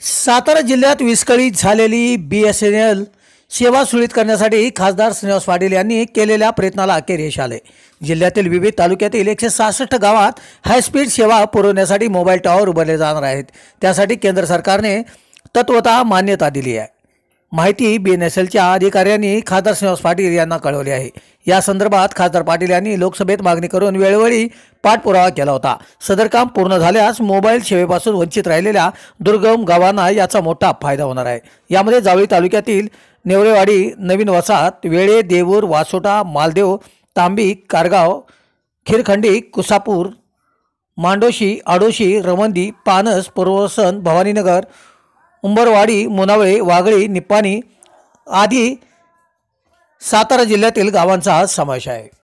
सातारा जिल्ह्यात विस्कळीत झालेली बी एस एन एल सेवा सुरळीत करण्यासाठी खासदार श्रीनिवास पाटील यांनी केलेल्या प्रयत्नाला अखेर यश आले जिल्ह्यातील विविध तालुक्यातील एकशे सहासष्ट गावात हायस्पीड सेवा पुरवण्यासाठी मोबाईल टॉवर उभारले जाणार आहेत त्यासाठी केंद्र सरकारने तत्वत मान्यता दिली आहे माहिती बी एन एस एलच्या अधिकाऱ्यांनी खासदार श्रीनिवास पाटील यांना कळवली आहे या संदर्भात खासदार पाटील यांनी लोकसभेत मागणी करून वेळोवेळी पाठपुरावा केला होता सदर काम पूर्ण झाल्यास मोबाईल सेवेपासून वंचित राहिलेल्या दुर्गम गावांना याचा मोठा फायदा होणार आहे यामध्ये जावळी तालुक्यातील नेवरेवाडी नवीन वसाहत वेळे देऊर वासोटा मालदेव तांबी कारगाव खिरखंडी कुसापूर मांडोशी आडोशी रमंदी पानस पूर्वसन भवानीनगर उंबरवाडी मुनावळे वागळी निपाणी आदी सातारा जिल्ह्यातील गावांचा समावेश आहे